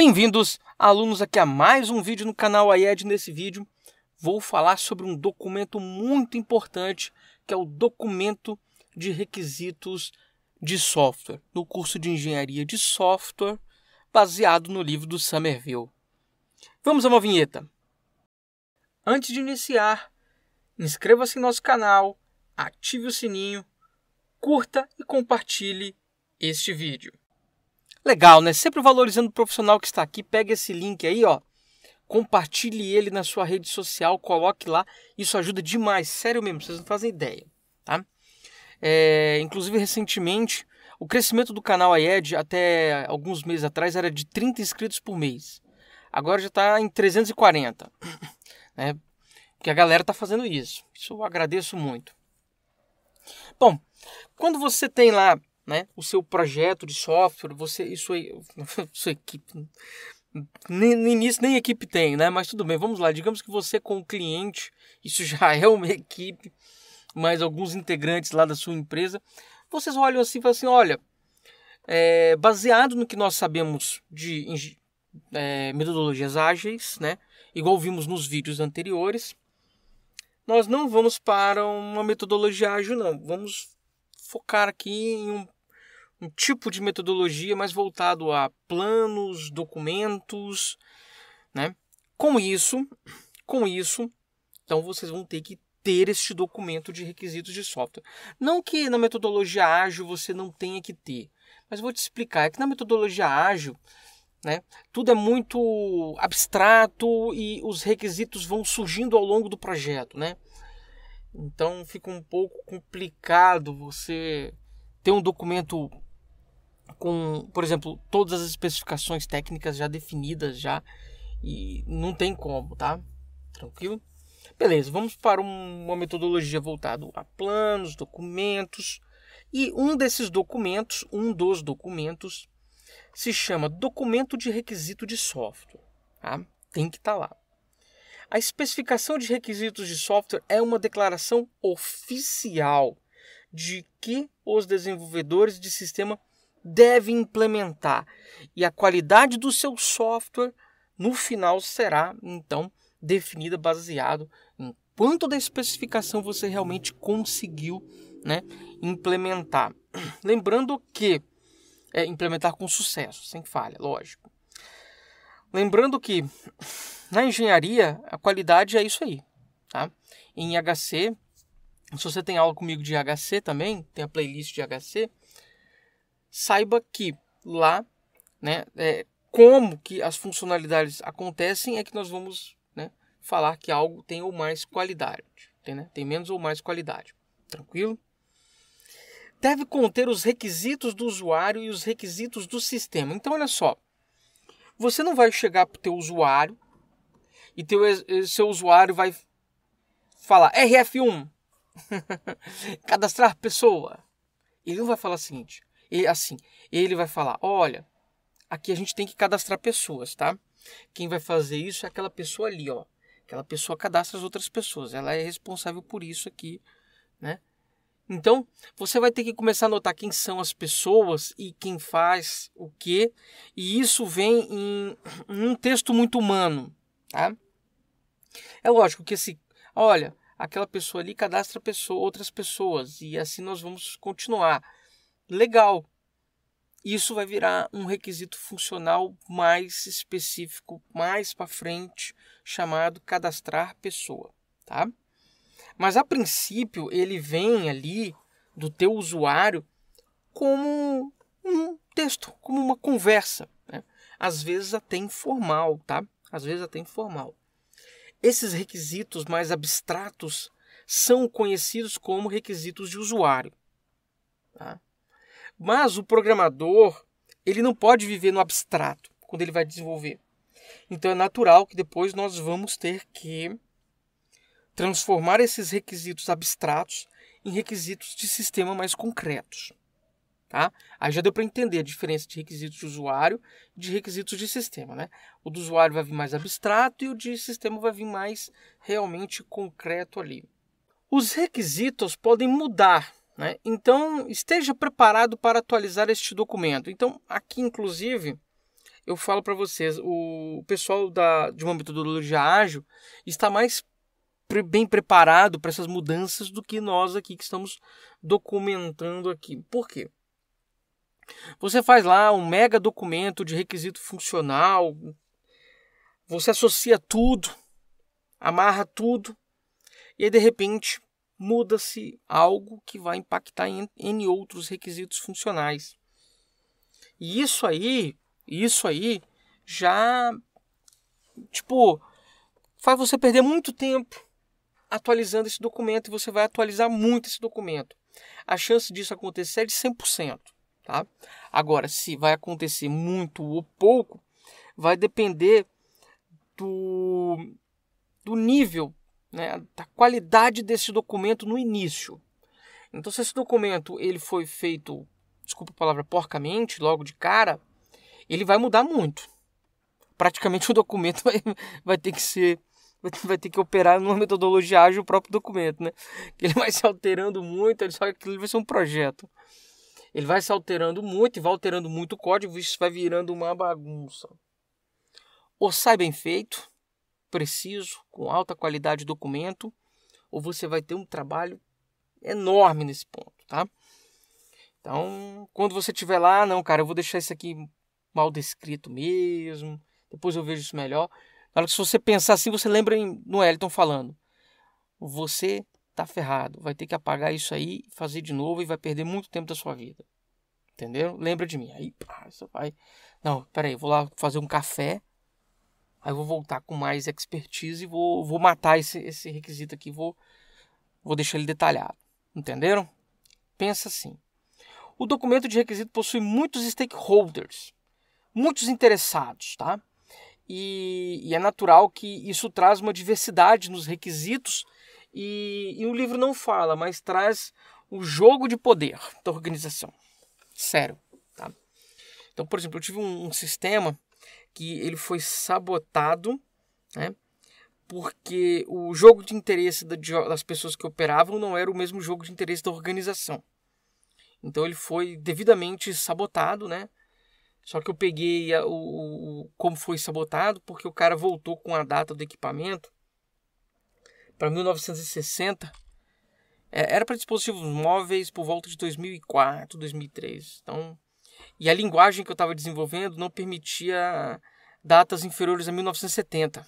Bem-vindos, alunos, aqui a mais um vídeo no canal AIED. Nesse vídeo vou falar sobre um documento muito importante, que é o documento de requisitos de software, no curso de Engenharia de Software, baseado no livro do Somerville. Vamos a uma vinheta. Antes de iniciar, inscreva-se em nosso canal, ative o sininho, curta e compartilhe este vídeo. Legal, né? Sempre valorizando o profissional que está aqui. Pega esse link aí, ó. Compartilhe ele na sua rede social, coloque lá. Isso ajuda demais, sério mesmo, vocês não fazem ideia, tá? É, inclusive, recentemente, o crescimento do canal IED até alguns meses atrás era de 30 inscritos por mês. Agora já está em 340, né? Porque a galera está fazendo isso. Isso eu agradeço muito. Bom, quando você tem lá né? O seu projeto de software, você isso sua, sua equipe. Nem, nem isso nem equipe tem, né? Mas tudo bem, vamos lá. Digamos que você com o cliente, isso já é uma equipe, mas alguns integrantes lá da sua empresa, vocês olham assim e falam assim, olha, é, baseado no que nós sabemos de é, metodologias ágeis, né? Igual vimos nos vídeos anteriores, nós não vamos para uma metodologia ágil, não. Vamos focar aqui em um um tipo de metodologia mais voltado a planos, documentos, né? Com isso, com isso, então vocês vão ter que ter este documento de requisitos de software. Não que na metodologia ágil você não tenha que ter, mas vou te explicar. É que na metodologia ágil, né, tudo é muito abstrato e os requisitos vão surgindo ao longo do projeto, né? Então fica um pouco complicado você ter um documento com, por exemplo, todas as especificações técnicas já definidas já e não tem como, tá? Tranquilo? Beleza, vamos para uma metodologia voltado a planos, documentos. E um desses documentos, um dos documentos, se chama documento de requisito de software. Tá? Tem que estar tá lá. A especificação de requisitos de software é uma declaração oficial de que os desenvolvedores de sistema deve implementar. E a qualidade do seu software, no final, será então definida baseado em quanto da especificação você realmente conseguiu né, implementar. Lembrando que é implementar com sucesso, sem falha, lógico. Lembrando que na engenharia a qualidade é isso aí, tá? Em HC, se você tem aula comigo de HC também, tem a playlist de HC, saiba que lá, né, é, como que as funcionalidades acontecem é que nós vamos né, falar que algo tem ou mais qualidade, tem, né, tem menos ou mais qualidade. Tranquilo? Deve conter os requisitos do usuário e os requisitos do sistema. Então, olha só, você não vai chegar para o teu usuário e teu, seu usuário vai falar RF1, cadastrar pessoa. Ele não vai falar o seguinte, e assim, ele vai falar: olha, aqui a gente tem que cadastrar pessoas, tá? Quem vai fazer isso é aquela pessoa ali, ó. Aquela pessoa cadastra as outras pessoas. Ela é responsável por isso aqui, né? Então, você vai ter que começar a notar quem são as pessoas e quem faz o quê. E isso vem em, em um texto muito humano, tá? É lógico que esse, olha, aquela pessoa ali cadastra pessoa, outras pessoas e assim nós vamos continuar legal. Isso vai virar um requisito funcional mais específico mais para frente, chamado cadastrar pessoa, tá? Mas a princípio ele vem ali do teu usuário como um texto, como uma conversa, né? às vezes até informal, tá? Às vezes até informal. Esses requisitos mais abstratos são conhecidos como requisitos de usuário. Tá? Mas o programador, ele não pode viver no abstrato quando ele vai desenvolver. Então é natural que depois nós vamos ter que transformar esses requisitos abstratos em requisitos de sistema mais concretos. Tá? Aí já deu para entender a diferença de requisitos de usuário e de requisitos de sistema. Né? O do usuário vai vir mais abstrato e o de sistema vai vir mais realmente concreto ali. Os requisitos podem mudar né? Então, esteja preparado para atualizar este documento. Então, aqui, inclusive, eu falo para vocês, o pessoal da, de uma metodologia ágil está mais pre, bem preparado para essas mudanças do que nós aqui que estamos documentando aqui. Por quê? Você faz lá um mega documento de requisito funcional, você associa tudo, amarra tudo, e aí de repente muda-se algo que vai impactar em, n outros requisitos funcionais. E isso aí, isso aí já tipo faz você perder muito tempo atualizando esse documento e você vai atualizar muito esse documento. A chance disso acontecer é de 100%, tá? Agora, se vai acontecer muito ou pouco, vai depender do, do nível né, da qualidade desse documento no início. Então, se esse documento ele foi feito, desculpa a palavra, porcamente, logo de cara, ele vai mudar muito. Praticamente o documento vai, vai ter que ser vai ter que operar numa metodologia ágil o próprio documento, né? ele vai se alterando muito, ele só aquilo vai ser um projeto. Ele vai se alterando muito e vai alterando muito o código, isso vai virando uma bagunça. Ou sai bem feito, preciso, com alta qualidade de documento, ou você vai ter um trabalho enorme nesse ponto, tá? Então, quando você estiver lá, não, cara, eu vou deixar isso aqui mal descrito mesmo, depois eu vejo isso melhor. Na hora que se você pensar assim, você lembra em, no Elton falando, você tá ferrado, vai ter que apagar isso aí, fazer de novo e vai perder muito tempo da sua vida. Entendeu? Lembra de mim. Aí, pá, você vai... Não, peraí, vou lá fazer um café, Aí eu vou voltar com mais expertise e vou, vou matar esse, esse requisito aqui, vou, vou deixar ele detalhado. Entenderam? Pensa assim. O documento de requisito possui muitos stakeholders, muitos interessados, tá? E, e é natural que isso traz uma diversidade nos requisitos e, e o livro não fala, mas traz o jogo de poder da organização. Sério, tá? Então, por exemplo, eu tive um, um sistema que ele foi sabotado, né? porque o jogo de interesse das pessoas que operavam não era o mesmo jogo de interesse da organização. Então ele foi devidamente sabotado, né? Só que eu peguei o, o, o como foi sabotado, porque o cara voltou com a data do equipamento para 1960. É, era para dispositivos móveis por volta de 2004, 2003. Então e a linguagem que eu estava desenvolvendo não permitia datas inferiores a 1970.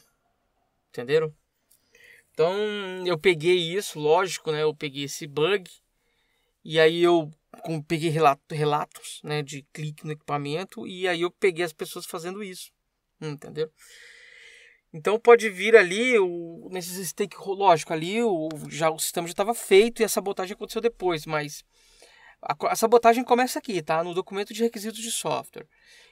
Entenderam? Então eu peguei isso, lógico, né? Eu peguei esse bug e aí eu peguei relato, relatos, né, de clique no equipamento e aí eu peguei as pessoas fazendo isso, entendeu? Então pode vir ali o nesses stakeholders, lógico, ali o já o sistema já estava feito e a sabotagem aconteceu depois, mas a, sabotagem começa aqui, tá? No documento de requisitos de software.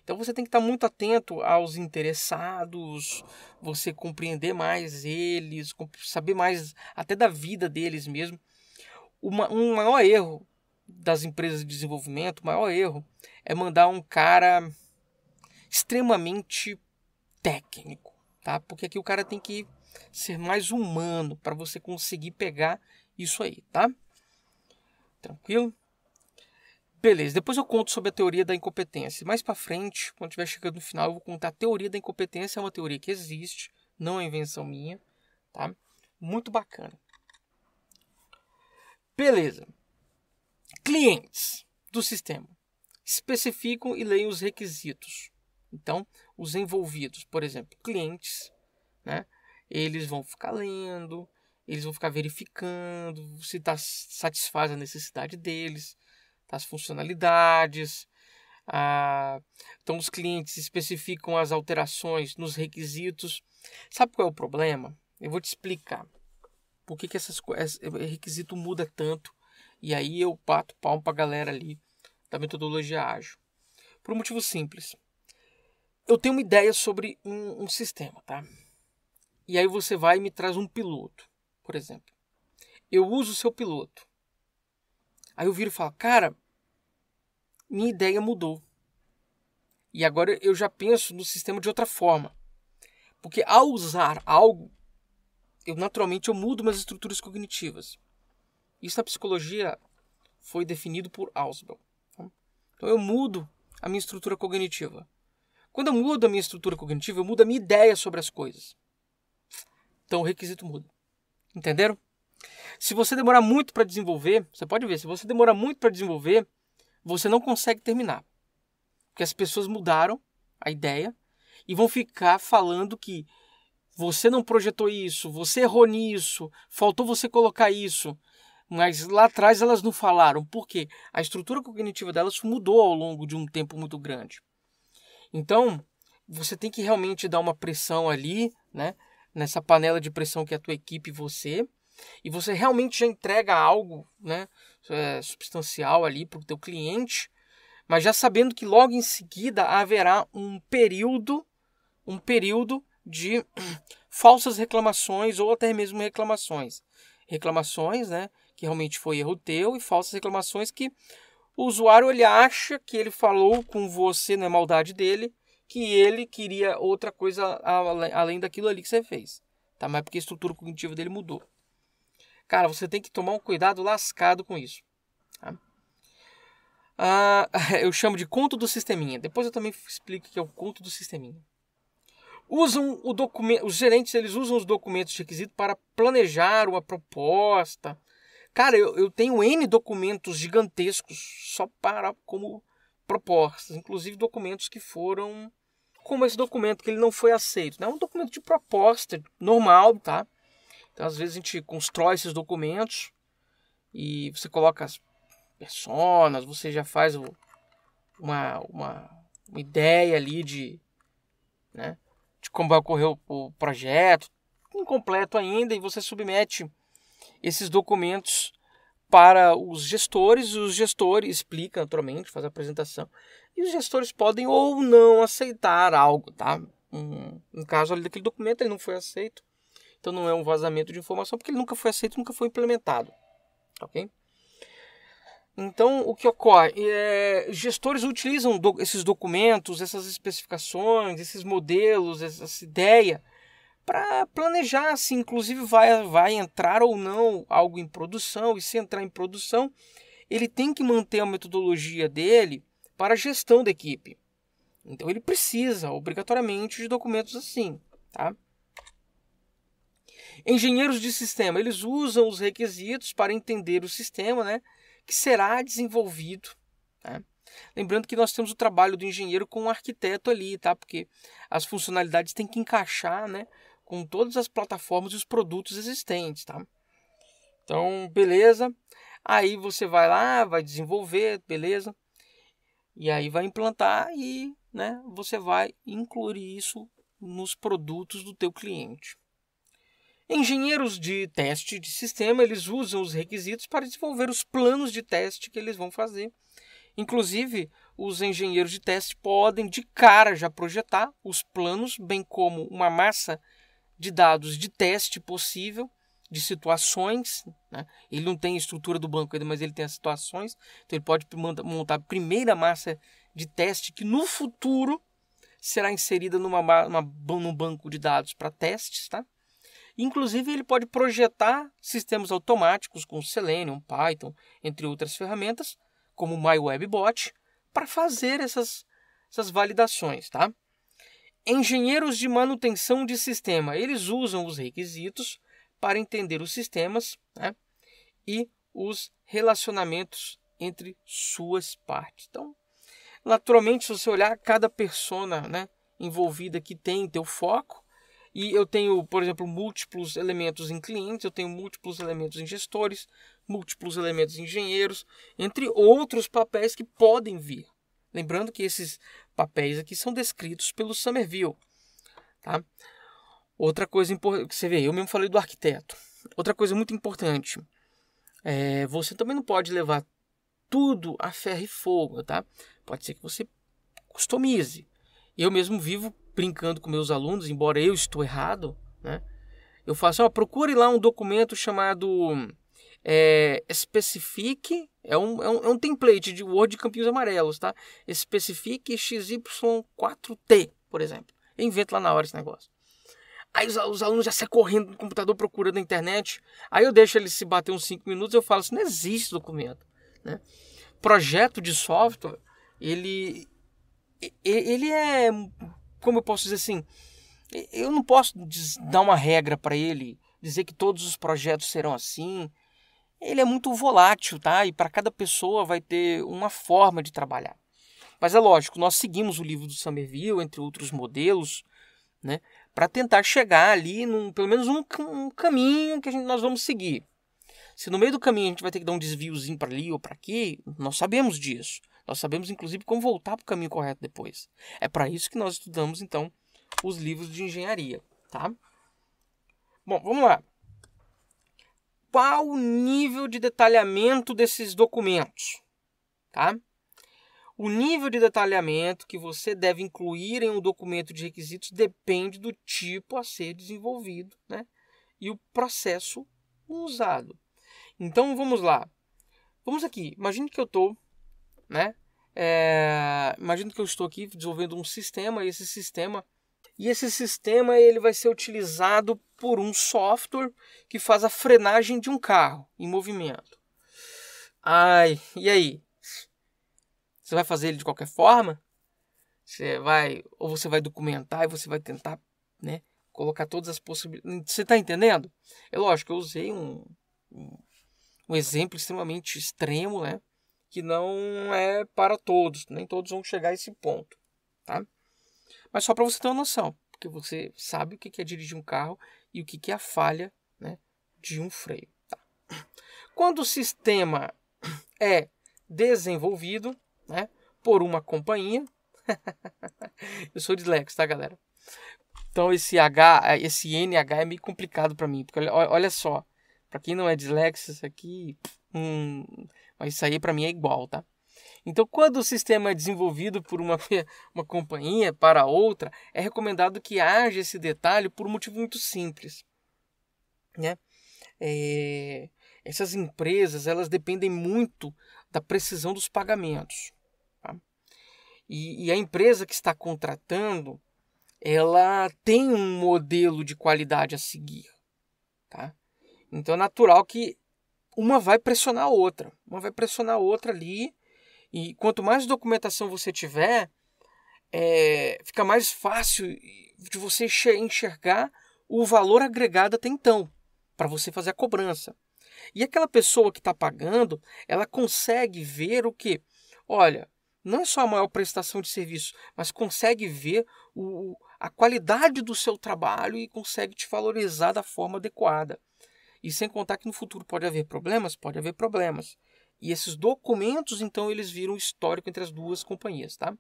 Então você tem que estar muito atento aos interessados, você compreender mais eles, saber mais até da vida deles mesmo. Uma, um maior erro das empresas de desenvolvimento, o maior erro é mandar um cara extremamente técnico, tá? Porque aqui o cara tem que ser mais humano para você conseguir pegar isso aí, tá? Tranquilo? Beleza, depois eu conto sobre a teoria da incompetência. Mais para frente, quando estiver chegando no final, eu vou contar a teoria da incompetência. É uma teoria que existe, não é invenção minha, tá? Muito bacana. Beleza. Clientes do sistema especificam e leem os requisitos. Então, os envolvidos, por exemplo, clientes, né? Eles vão ficar lendo, eles vão ficar verificando se tá, satisfaz a necessidade deles as funcionalidades. Ah, então, os clientes especificam as alterações nos requisitos. Sabe qual é o problema? Eu vou te explicar por que, que essas eh, requisito muda tanto. E aí eu pato palmo para a galera ali da metodologia ágil. Por um motivo simples. Eu tenho uma ideia sobre um, um sistema, tá? E aí você vai e me traz um piloto, por exemplo. Eu uso o seu piloto. Aí eu viro e falo, cara, minha ideia mudou. E agora eu já penso no sistema de outra forma. Porque ao usar algo, eu naturalmente eu mudo minhas estruturas cognitivas. Isso na psicologia foi definido por Ausbel. Tá? Então eu mudo a minha estrutura cognitiva. Quando eu mudo a minha estrutura cognitiva, eu mudo a minha ideia sobre as coisas. Então o requisito muda. Entenderam? Se você demorar muito para desenvolver, você pode ver, se você demora muito para desenvolver, você não consegue terminar. Porque as pessoas mudaram a ideia e vão ficar falando que você não projetou isso, você errou nisso, faltou você colocar isso. Mas lá atrás elas não falaram, porque a estrutura cognitiva delas mudou ao longo de um tempo muito grande. Então, você tem que realmente dar uma pressão ali, né? Nessa panela de pressão que é a tua equipe e você, e você realmente já entrega algo né, é, substancial ali para o teu cliente, mas já sabendo que logo em seguida haverá um período, um período de falsas reclamações ou até mesmo reclamações. Reclamações, né, que realmente foi erro teu e falsas reclamações que o usuário ele acha que ele falou com você, na é maldade dele, que ele queria outra coisa além daquilo ali que você fez. Tá? Mas é porque a estrutura cognitiva dele mudou. Cara, você tem que tomar um cuidado lascado com isso. Tá? Ah, eu chamo de conto do sisteminha. Depois eu também explico o que é o conto do sisteminha. Usam o documento, os gerentes eles usam os documentos de requisito para planejar uma proposta. Cara, eu, eu tenho N documentos gigantescos só para como propostas, inclusive documentos que foram como esse documento que ele não foi aceito, né? Um documento de proposta normal, tá? Então, às vezes, a gente constrói esses documentos e você coloca as personas, você já faz uma, uma, uma, ideia ali de, né, de como vai ocorrer o, o projeto, incompleto ainda, e você submete esses documentos para os gestores, os gestores explicam naturalmente, faz a apresentação, e os gestores podem ou não aceitar algo, tá? Um, um caso ali daquele documento ele não foi aceito, então não é um vazamento de informação porque ele nunca foi aceito, nunca foi implementado. Ok? Então, o que ocorre? É, gestores utilizam do, esses documentos, essas especificações, esses modelos, essa, essa ideia, para planejar se, inclusive, vai, vai entrar ou não algo em produção. E se entrar em produção, ele tem que manter a metodologia dele para a gestão da equipe. Então, ele precisa, obrigatoriamente, de documentos assim. Tá? Engenheiros de sistema, eles usam os requisitos para entender o sistema né, que será desenvolvido. Né? Lembrando que nós temos o trabalho do engenheiro com o arquiteto ali, tá? Porque as funcionalidades têm que encaixar né, com todas as plataformas e os produtos existentes, tá? Então, beleza. Aí você vai lá, vai desenvolver, beleza. E aí vai implantar e né, você vai incluir isso nos produtos do teu cliente. Engenheiros de teste de sistema, eles usam os requisitos para desenvolver os planos de teste que eles vão fazer. Inclusive, os engenheiros de teste podem de cara já projetar os planos, bem como uma massa de dados de teste possível, de situações. Né? Ele não tem a estrutura do banco ainda, mas ele tem as situações. Então, ele pode montar a primeira massa de teste que no futuro será inserida numa, numa, num banco de dados para testes. Tá? Inclusive, ele pode projetar sistemas automáticos com Selenium, Python, entre outras ferramentas, como MyWebBot, para fazer essas, essas validações. Tá? Engenheiros de manutenção de sistema, eles usam os requisitos para entender os sistemas né? e os relacionamentos entre suas partes. Então, naturalmente, se você olhar cada persona né, envolvida que tem teu foco, e eu tenho, por exemplo, múltiplos elementos em clientes, eu tenho múltiplos elementos em gestores, múltiplos elementos em engenheiros, entre outros papéis que podem vir. Lembrando que esses papéis aqui são descritos pelo Somerville. Tá? Outra coisa importante, você vê, eu mesmo falei do arquiteto. Outra coisa muito importante, é, você também não pode levar tudo a ferro e fogo, tá? Pode ser que você customize, eu mesmo vivo brincando com meus alunos, embora eu estou errado, né? Eu faço, ó, procure lá um documento chamado é, é um, é, um, é um template de Word de campinhos amarelos, tá? Specifique XY4T, por exemplo. Eu invento lá na hora esse negócio. Aí os, os alunos já saem correndo no computador, procurando na internet. Aí eu deixo eles se bater uns 5 minutos eu falo assim, não existe documento, né? Projeto de software, ele ele é, como eu posso dizer assim, eu não posso dar uma regra para ele, dizer que todos os projetos serão assim. Ele é muito volátil, tá? E para cada pessoa vai ter uma forma de trabalhar. Mas é lógico, nós seguimos o livro do Somerville, entre outros modelos, né? Para tentar chegar ali, num, pelo menos um, um caminho que gente, nós vamos seguir. Se no meio do caminho a gente vai ter que dar um desviozinho para ali ou para aqui, nós sabemos disso. Nós sabemos, inclusive, como voltar para o caminho correto depois. É para isso que nós estudamos, então, os livros de engenharia, tá? Bom, vamos lá. Qual o nível de detalhamento desses documentos? Tá? O nível de detalhamento que você deve incluir em um documento de requisitos depende do tipo a ser desenvolvido né? e o processo usado. Então vamos lá. Vamos aqui. Imagine que eu estou né? É, imagino que eu estou aqui desenvolvendo um sistema e esse sistema e esse sistema ele vai ser utilizado por um software que faz a frenagem de um carro em movimento. Ai, e aí? Você vai fazer ele de qualquer forma? Você vai ou você vai documentar e você vai tentar, né, colocar todas as possibilidades. Você está entendendo? É lógico, eu usei um, um, um exemplo extremamente extremo, né? que não é para todos, nem todos vão chegar a esse ponto, tá? Mas só para você ter uma noção, porque você sabe o que é dirigir um carro e o que é a falha né, de um freio. Tá? Quando o sistema é desenvolvido né, por uma companhia, eu sou dislexo, tá, galera? Então esse H, esse NH é meio complicado para mim, porque olha, olha só, para quem não é dislexo, isso aqui hum, mas isso aí para mim é igual, tá? Então, quando o sistema é desenvolvido por uma, uma companhia para outra, é recomendado que haja esse detalhe por um motivo muito simples. Né? É, essas empresas elas dependem muito da precisão dos pagamentos. Tá? E, e a empresa que está contratando ela tem um modelo de qualidade a seguir. Tá? Então é natural que uma vai pressionar a outra, uma vai pressionar a outra ali, e quanto mais documentação você tiver, é, fica mais fácil de você enxergar o valor agregado até então, para você fazer a cobrança. E aquela pessoa que está pagando, ela consegue ver o que? Olha, não é só a maior prestação de serviço, mas consegue ver o, a qualidade do seu trabalho e consegue te valorizar da forma adequada. E sem contar que no futuro pode haver problemas, pode haver problemas. E esses documentos, então, eles viram histórico entre as duas companhias, tá?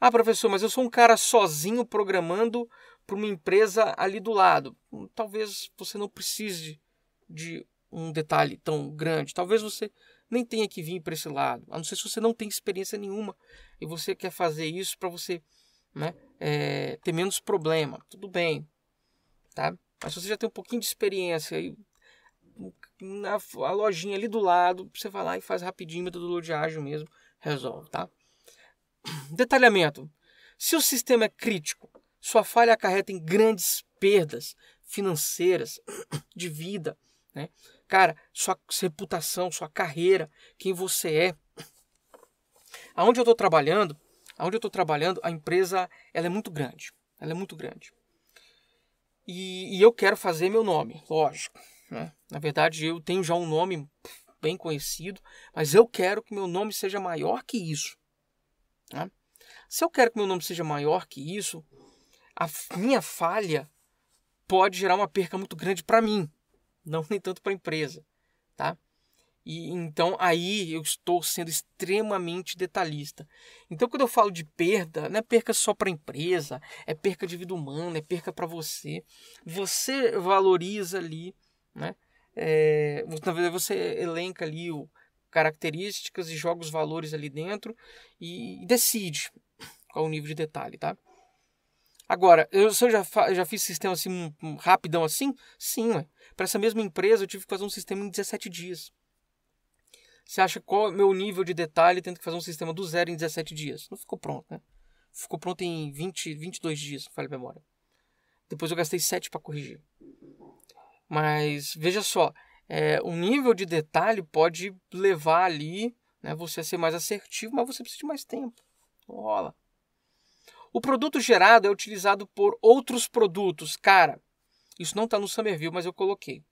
Ah, professor, mas eu sou um cara sozinho programando para uma empresa ali do lado. Hum, talvez você não precise de um detalhe tão grande. Talvez você nem tenha que vir para esse lado. A não ser se você não tem experiência nenhuma e você quer fazer isso para você né, é, ter menos problema. Tudo bem, tá? Mas se você já tem um pouquinho de experiência e na a lojinha ali do lado, você vai lá e faz rapidinho, metodologia ágil mesmo, resolve, tá? Detalhamento. Se o sistema é crítico, sua falha acarreta em grandes perdas financeiras, de vida, né? Cara, sua reputação, sua carreira, quem você é. Aonde eu estou trabalhando, aonde eu estou trabalhando, a empresa ela é muito grande, ela é muito grande. E, e eu quero fazer meu nome, lógico. Né? Na verdade, eu tenho já um nome bem conhecido, mas eu quero que meu nome seja maior que isso. Né? Se eu quero que meu nome seja maior que isso, a minha falha pode gerar uma perca muito grande para mim, não nem tanto para a empresa, tá? E então aí eu estou sendo extremamente detalhista. Então quando eu falo de perda, não é perca só para a empresa, é perca de vida humana, é perca para você. Você valoriza ali né? É, você elenca ali o, características e joga os valores ali dentro e, e decide qual o nível de detalhe, tá? Agora, eu, se eu já, já fiz sistema assim, um, um, rapidão assim, sim, né? para essa mesma empresa eu tive que fazer um sistema em 17 dias. Você acha qual é o meu nível de detalhe tendo que fazer um sistema do zero em 17 dias? Não ficou pronto, né? Ficou pronto em 20, 22 dias, falha memória. Depois eu gastei 7 para corrigir. Mas veja só, é, o nível de detalhe pode levar ali né, você a ser mais assertivo, mas você precisa de mais tempo. Então, rola. O produto gerado é utilizado por outros produtos. Cara, isso não está no Summerview, mas eu coloquei.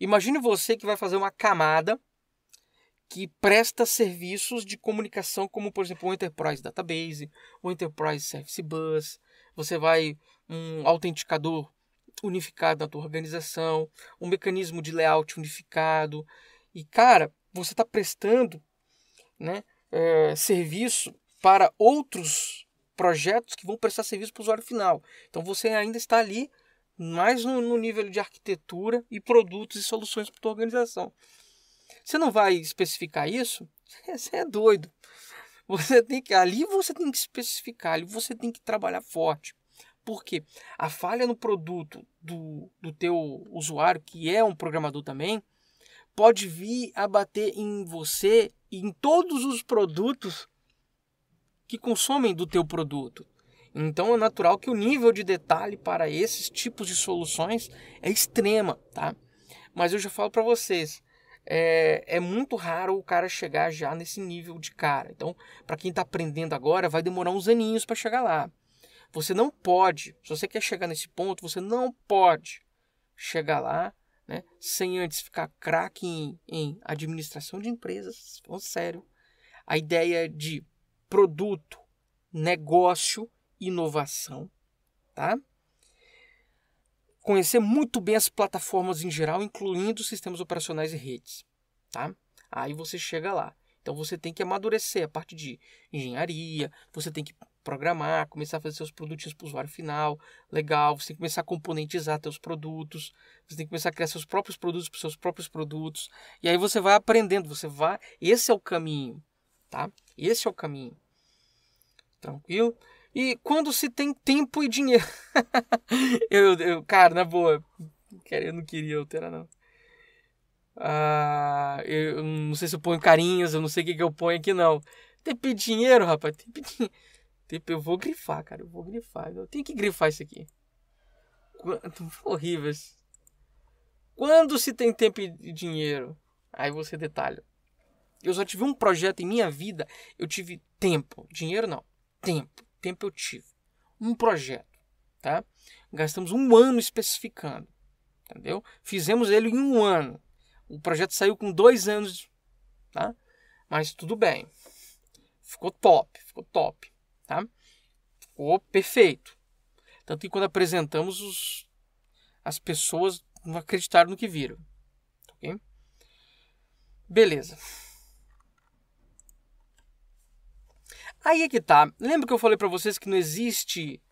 Imagine você que vai fazer uma camada que presta serviços de comunicação, como por exemplo o Enterprise Database, o Enterprise Service Bus. Você vai um autenticador unificado na tua organização, um mecanismo de layout unificado. E, cara, você está prestando né, é, serviço para outros projetos que vão prestar serviço para o usuário final. Então você ainda está ali mais no, no nível de arquitetura e produtos e soluções para a tua organização. Você não vai especificar isso? Você é doido. Você tem que ali você tem que especificar, ali você tem que trabalhar forte. Porque a falha no produto do, do teu usuário, que é um programador também, pode vir a bater em você e em todos os produtos que consomem do teu produto. Então é natural que o nível de detalhe para esses tipos de soluções é extrema, tá? Mas eu já falo para vocês, é, é, muito raro o cara chegar já nesse nível de cara. Então, para quem está aprendendo agora, vai demorar uns aninhos para chegar lá. Você não pode, se você quer chegar nesse ponto, você não pode chegar lá né, sem antes ficar craque em, em administração de empresas, falando sério. A ideia de produto, negócio, inovação, tá? Conhecer muito bem as plataformas em geral, incluindo sistemas operacionais e redes, tá? Aí você chega lá. Então você tem que amadurecer a parte de engenharia, você tem que programar, começar a fazer seus produtinhos para o usuário final, legal, você tem que começar a componentizar seus produtos, você tem que começar a criar seus próprios produtos para seus próprios produtos, e aí você vai aprendendo, você vai, esse é o caminho, tá? Esse é o caminho. Tranquilo? E quando se tem tempo e dinheiro. eu, eu, cara, na boa, eu não queria alterar, não. Ah, eu não sei se eu ponho carinhos, eu não sei o que, que eu ponho aqui, não. Tem dinheiro, rapaz, tem dinheiro. Tipo, eu vou grifar, cara. Eu vou grifar. Eu tenho que grifar isso aqui. Quanto... horríveis. Quando se tem tempo e dinheiro? Aí você detalha. Eu só tive um projeto em minha vida. Eu tive tempo. Dinheiro não. Tempo. Tempo eu tive. Um projeto. Tá? Gastamos um ano especificando. Entendeu? Fizemos ele em um ano. O projeto saiu com dois anos. Tá? Mas tudo bem. Ficou top. Ficou top. Tá? O perfeito. Tanto que quando apresentamos, os, as pessoas não acreditaram no que viram. Ok? Beleza. Aí é que tá. Lembra que eu falei para vocês que não existe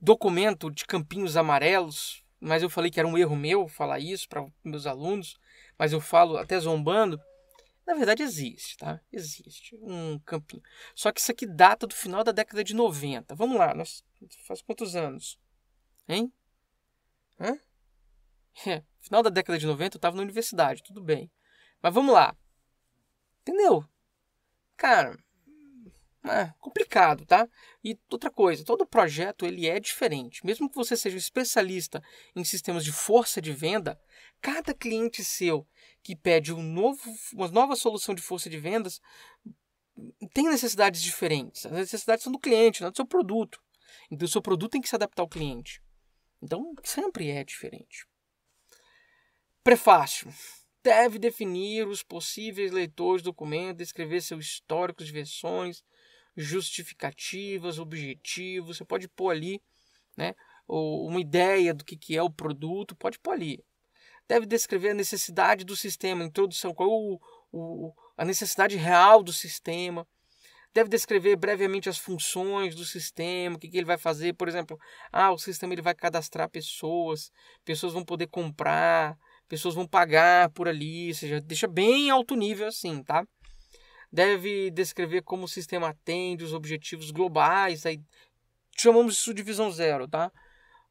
documento de campinhos amarelos? Mas eu falei que era um erro meu falar isso para meus alunos, mas eu falo até zombando. Na verdade, existe, tá? Existe um campinho. Só que isso aqui data do final da década de 90. Vamos lá, nós faz quantos anos? Hein? Hã? É, final da década de 90 eu tava na universidade, tudo bem. Mas vamos lá. Entendeu? Cara, é complicado, tá? E outra coisa, todo projeto ele é diferente. Mesmo que você seja um especialista em sistemas de força de venda, cada cliente seu que pede um novo, uma nova solução de força de vendas tem necessidades diferentes. As necessidades são do cliente, não é do seu produto. Então, o seu produto tem que se adaptar ao cliente. Então, sempre é diferente. Prefácio. Deve definir os possíveis leitores do documento, descrever seu histórico de versões, justificativas, objetivos. Você pode pôr ali, né? uma ideia do que, que é o produto, pode pôr ali. Deve descrever a necessidade do sistema, introdução, qual é o, o, a necessidade real do sistema. Deve descrever brevemente as funções do sistema, o que, que ele vai fazer. Por exemplo, ah, o sistema ele vai cadastrar pessoas, pessoas vão poder comprar, pessoas vão pagar por ali, ou seja, deixa bem alto nível assim, tá? deve descrever como o sistema atende os objetivos globais, aí chamamos isso de visão zero, tá?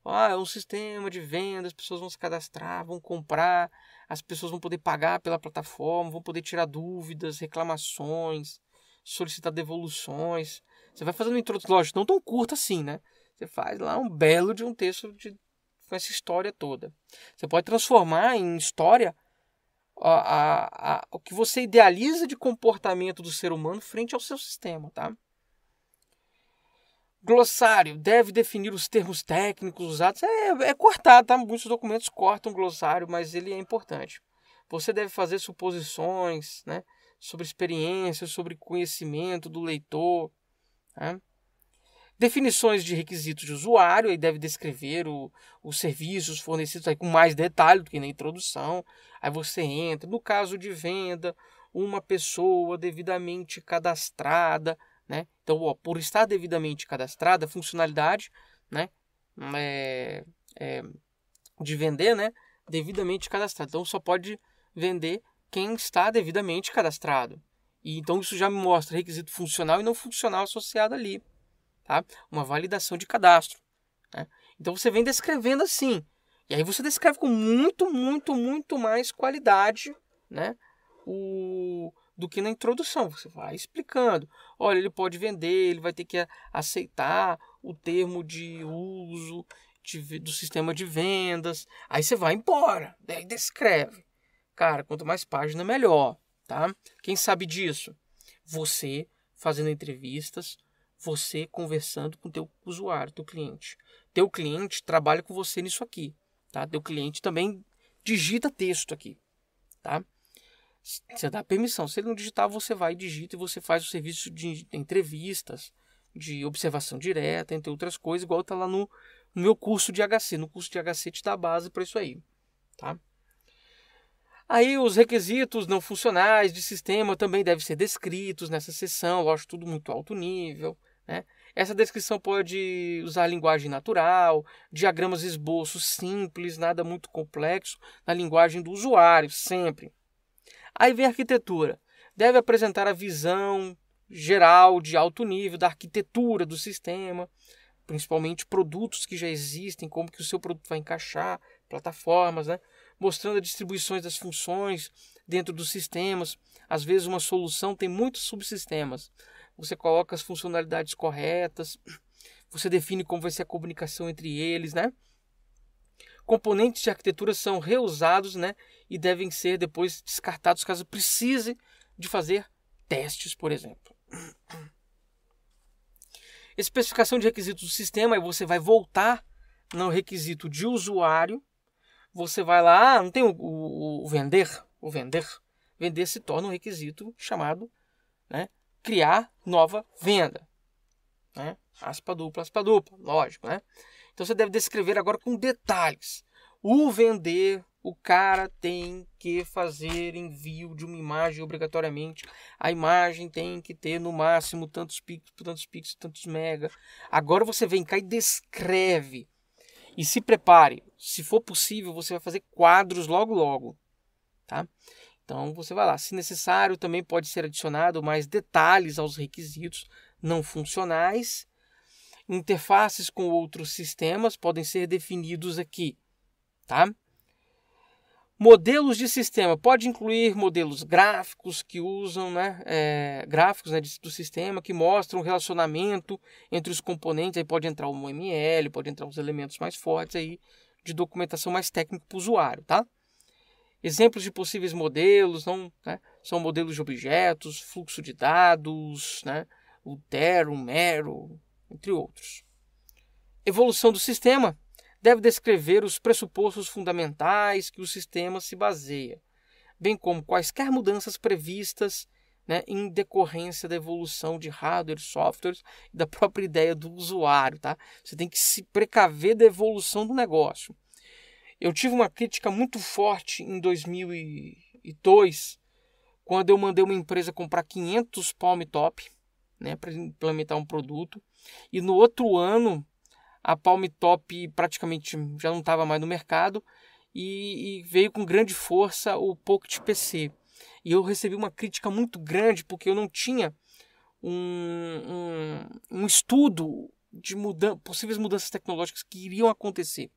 Ah, é um sistema de venda, as pessoas vão se cadastrar, vão comprar, as pessoas vão poder pagar pela plataforma, vão poder tirar dúvidas, reclamações, solicitar devoluções. Você vai fazendo introdução, lógico, não tão curta assim, né? Você faz lá um belo de um texto de, com essa história toda. Você pode transformar em história a, a, o que você idealiza de comportamento do ser humano frente ao seu sistema, tá? Glossário deve definir os termos técnicos usados. É, é cortado, tá? Muitos documentos cortam o glossário, mas ele é importante. Você deve fazer suposições, né? Sobre experiência, sobre conhecimento do leitor. Né? definições de requisitos de usuário, aí deve descrever o, os serviços fornecidos aí com mais detalhe do que na introdução. Aí você entra, no caso de venda, uma pessoa devidamente cadastrada, né? Então, ó, por estar devidamente cadastrada, funcionalidade, né? É, é, de vender, né? Devidamente cadastrado. Então, só pode vender quem está devidamente cadastrado. E então isso já me mostra requisito funcional e não funcional associado ali tá? uma validação de cadastro. Né? Então você vem descrevendo assim. E aí você descreve com muito, muito, muito mais qualidade né? o, do que na introdução. Você vai explicando. Olha, ele pode vender, ele vai ter que aceitar o termo de uso de, do sistema de vendas. Aí você vai embora, daí né? descreve. Cara, quanto mais página, melhor, tá? Quem sabe disso? Você fazendo entrevistas você conversando com o teu usuário, teu cliente. Teu cliente trabalha com você nisso aqui, tá? Teu cliente também digita texto aqui, tá? Você dá permissão. Se ele não digitar, você vai e digita e você faz o serviço de entrevistas, de observação direta, entre outras coisas, igual tá lá no, no meu curso de HC. No curso de HC te dá a base para isso aí, tá? Aí os requisitos não funcionais de sistema também devem ser descritos nessa sessão, lógico, tudo muito alto nível. Né? Essa descrição pode usar linguagem natural, diagramas esboços simples, nada muito complexo, na linguagem do usuário, sempre. Aí vem a arquitetura. Deve apresentar a visão geral de alto nível da arquitetura do sistema, principalmente produtos que já existem, como que o seu produto vai encaixar, plataformas, né? mostrando as distribuições das funções dentro dos sistemas. Às vezes uma solução tem muitos subsistemas você coloca as funcionalidades corretas, você define como vai ser a comunicação entre eles, né? Componentes de arquitetura são reusados, né? E devem ser depois descartados caso precise de fazer testes, por exemplo. Especificação de requisitos do sistema, aí você vai voltar no requisito de usuário. Você vai lá, ah, não tem o, o, o vender, o vender. Vender se torna um requisito chamado né, criar nova venda. Né? Aspa dupla, aspa dupla, lógico, né? Então você deve descrever agora com detalhes. O vender, o cara tem que fazer envio de uma imagem obrigatoriamente. A imagem tem que ter no máximo tantos pixels, tantos pixels, tantos mega. Agora você vem cá e descreve. E se prepare, se for possível, você vai fazer quadros logo logo, tá? Então você vai lá. Se necessário, também pode ser adicionado mais detalhes aos requisitos não funcionais. Interfaces com outros sistemas podem ser definidos aqui, tá? Modelos de sistema pode incluir modelos gráficos que usam, né, é, gráficos né, do sistema que mostram o relacionamento entre os componentes. Aí pode entrar um ML, pode entrar os elementos mais fortes aí de documentação mais técnica para o usuário, tá? Exemplos de possíveis modelos não, né, são modelos de objetos, fluxo de dados, né, Utero, Mero, entre outros. Evolução do sistema deve descrever os pressupostos fundamentais que o sistema se baseia, bem como quaisquer mudanças previstas né, em decorrência da evolução de hardware, softwares e da própria ideia do usuário. Tá? Você tem que se precaver da evolução do negócio. Eu tive uma crítica muito forte em 2002, quando eu mandei uma empresa comprar 500 palm top né, para implementar um produto. E no outro ano, a palm top praticamente já não estava mais no mercado e, e, veio com grande força o Pocket PC. E eu recebi uma crítica muito grande porque eu não tinha um, um, um estudo de mudan possíveis mudanças tecnológicas que iriam acontecer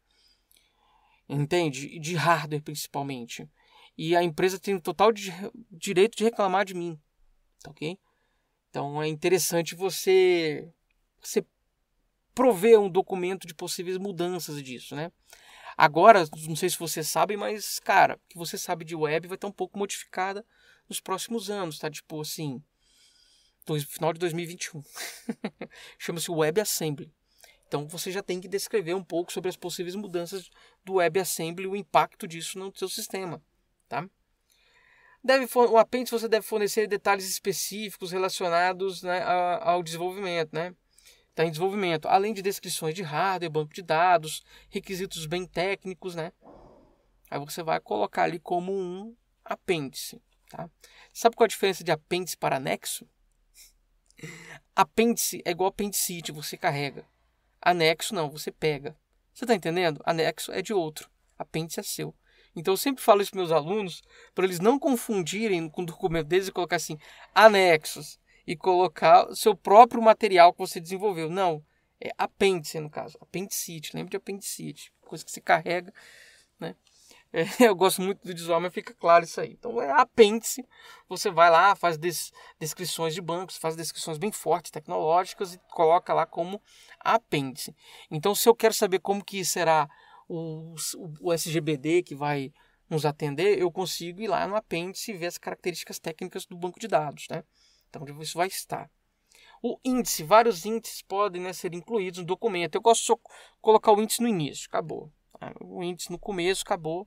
entende? de hardware principalmente. E a empresa tem o total de, direito de reclamar de mim, tá ok? Então é interessante você, você prover um documento de possíveis mudanças disso, né? Agora, não sei se você sabe, mas, cara, o que você sabe de web vai estar um pouco modificada nos próximos anos, tá? Tipo assim, dois, final de 2021. Chama-se assembly. Então você já tem que descrever um pouco sobre as possíveis mudanças do WebAssembly e o impacto disso no seu sistema, tá? Deve, o apêndice você deve fornecer detalhes específicos relacionados né, ao desenvolvimento, né? Está então, em desenvolvimento, além de descrições de hardware, banco de dados, requisitos bem técnicos, né? Aí você vai colocar ali como um apêndice, tá? Sabe qual a diferença de apêndice para anexo? Apêndice é igual apendicite, você carrega. Anexo não, você pega. Você está entendendo? Anexo é de outro. Apêndice é seu. Então eu sempre falo isso para meus alunos, para eles não confundirem com o documento deles e colocar assim, anexos, e colocar seu próprio material que você desenvolveu. Não, é apêndice no caso, apendicite, lembra de apendicite, coisa que você carrega, né? É, eu gosto muito do visual, mas fica claro isso aí. Então é apêndice. Você vai lá, faz des, descrições de bancos, faz descrições bem fortes, tecnológicas, e coloca lá como apêndice. Então, se eu quero saber como que será o, o SGBD que vai nos atender, eu consigo ir lá no apêndice e ver as características técnicas do banco de dados. Né? Então isso vai estar. O índice, vários índices podem né, ser incluídos no documento. Eu gosto de só colocar o índice no início, acabou. Ah, o índice no começo, acabou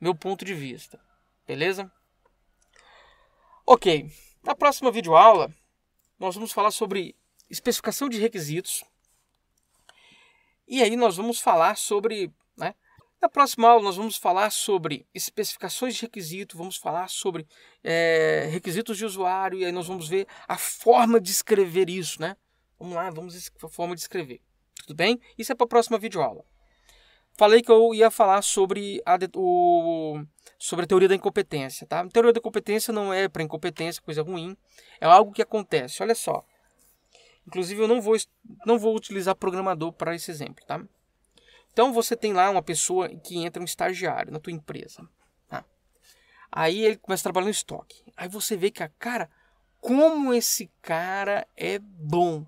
meu ponto de vista. Beleza? Ok, na próxima videoaula nós vamos falar sobre especificação de requisitos e aí nós vamos falar sobre, né? Na próxima aula nós vamos falar sobre especificações de requisito, vamos falar sobre é, requisitos de usuário e aí nós vamos ver a forma de escrever isso, né? Vamos lá, vamos a forma de escrever. Tudo bem? Isso é para a próxima videoaula falei que eu ia falar sobre a, o, sobre a teoria da incompetência, tá? A teoria da competência não é para incompetência, coisa ruim, é algo que acontece. Olha só. Inclusive eu não vou não vou utilizar programador para esse exemplo, tá? Então você tem lá uma pessoa que entra um estagiário na tua empresa. Tá? Aí ele começa a trabalhar no estoque. Aí você vê que a cara, como esse cara é bom,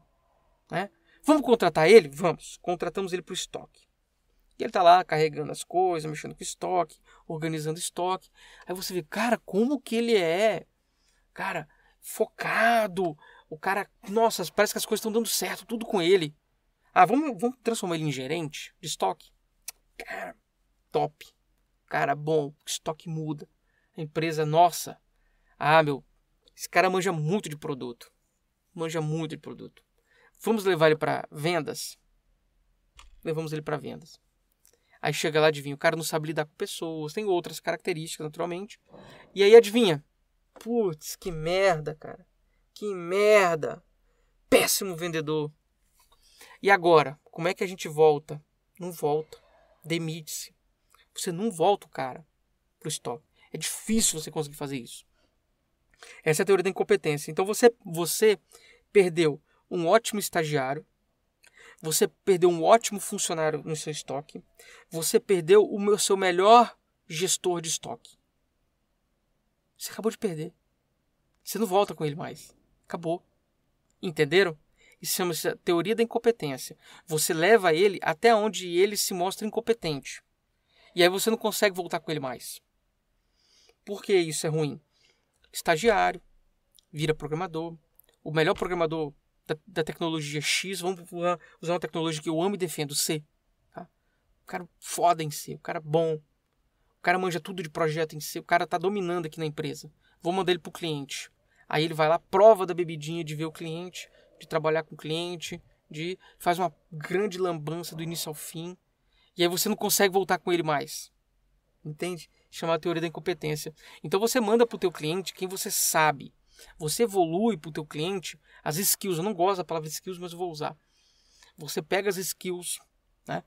né? Vamos contratar ele? Vamos. Contratamos ele para o estoque. E ele tá lá carregando as coisas, mexendo com estoque, organizando estoque. Aí você vê, cara, como que ele é, cara, focado. O cara, nossa, parece que as coisas estão dando certo, tudo com ele. Ah, vamos, vamos transformar ele em gerente de estoque? Cara, top. Cara, bom, estoque muda. A empresa, nossa. Ah, meu, esse cara manja muito de produto. Manja muito de produto. Vamos levar ele para vendas? Levamos ele para vendas. Aí chega lá, adivinha, o cara não sabe lidar com pessoas, tem outras características, naturalmente. E aí adivinha? Putz, que merda, cara. Que merda. Péssimo vendedor. E agora, como é que a gente volta? Não volta. Demite-se. Você não volta o cara pro estoque. É difícil você conseguir fazer isso. Essa é a teoria da incompetência. Então você, você perdeu um ótimo estagiário, você perdeu um ótimo funcionário no seu estoque, você perdeu o seu melhor gestor de estoque. Você acabou de perder. Você não volta com ele mais. Acabou. Entenderam? Isso chama-se teoria da incompetência. Você leva ele até onde ele se mostra incompetente. E aí você não consegue voltar com ele mais. Por que isso é ruim? Estagiário, vira programador. O melhor programador da, da tecnologia X, vamos usar uma tecnologia que eu amo e defendo, C. Tá? O cara foda em C, o cara bom. O cara manja tudo de projeto em C, o cara tá dominando aqui na empresa. Vou mandar ele pro cliente. Aí ele vai lá, prova da bebidinha de ver o cliente, de trabalhar com o cliente, de faz uma grande lambança do início ao fim. E aí você não consegue voltar com ele mais. Entende? Chama a teoria da incompetência. Então você manda pro teu cliente quem você sabe você evolui para o teu cliente as skills. Eu não gosto da palavra skills, mas eu vou usar. Você pega as skills né,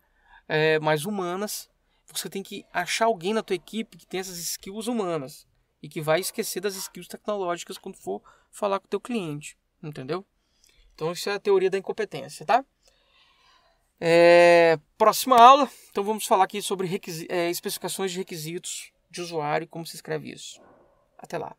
é, mais humanas. Você tem que achar alguém na tua equipe que tem essas skills humanas e que vai esquecer das skills tecnológicas quando for falar com o teu cliente. Entendeu? Então, isso é a teoria da incompetência, tá? É, próxima aula, então vamos falar aqui sobre é, especificações de requisitos de usuário e como se escreve isso. Até lá.